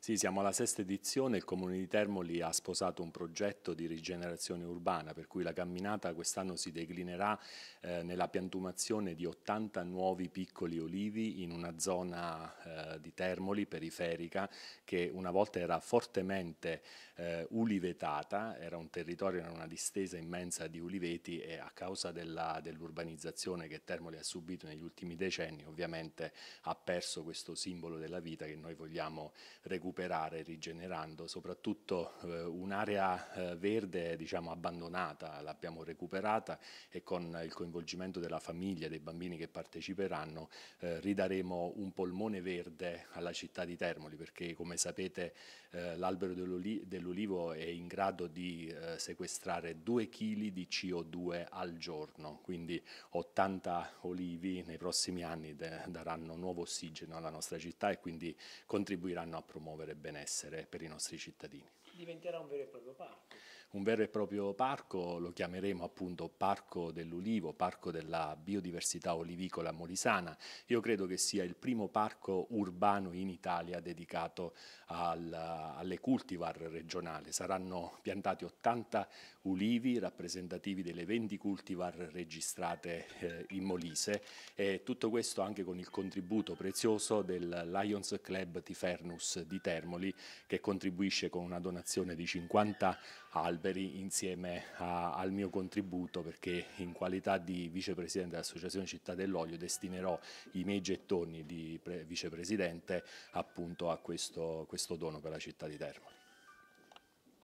Sì, siamo alla sesta edizione, il Comune di Termoli ha sposato un progetto di rigenerazione urbana per cui la camminata quest'anno si declinerà eh, nella piantumazione di 80 nuovi piccoli olivi in una zona eh, di Termoli periferica che una volta era fortemente eh, ulivetata, era un territorio, era una distesa immensa di uliveti e a causa dell'urbanizzazione dell che Termoli ha subito negli ultimi decenni ovviamente ha perso questo simbolo della vita che noi vogliamo recuperare recuperare rigenerando soprattutto eh, un'area eh, verde diciamo, abbandonata, l'abbiamo recuperata e con il coinvolgimento della famiglia e dei bambini che parteciperanno eh, ridaremo un polmone verde alla città di Termoli perché come sapete eh, l'albero dell'olivo è in grado di eh, sequestrare 2 kg di CO2 al giorno, quindi 80 olivi nei prossimi anni daranno nuovo ossigeno alla nostra città e quindi contribuiranno a promuovere promuovere benessere per i nostri cittadini diventerà un vero e proprio parco. Un vero e proprio parco, lo chiameremo appunto Parco dell'Ulivo, Parco della Biodiversità Olivicola Molisana. Io credo che sia il primo parco urbano in Italia dedicato al, alle cultivar regionali. Saranno piantati 80 ulivi rappresentativi delle 20 cultivar registrate eh, in Molise e tutto questo anche con il contributo prezioso del Lions Club Tifernus di Termoli che contribuisce con una donazione piantazione di 50 alberi insieme a, al mio contributo perché in qualità di vicepresidente dell'Associazione Città dell'Olio destinerò i miei gettoni di vicepresidente appunto a questo, questo dono per la città di Termoli.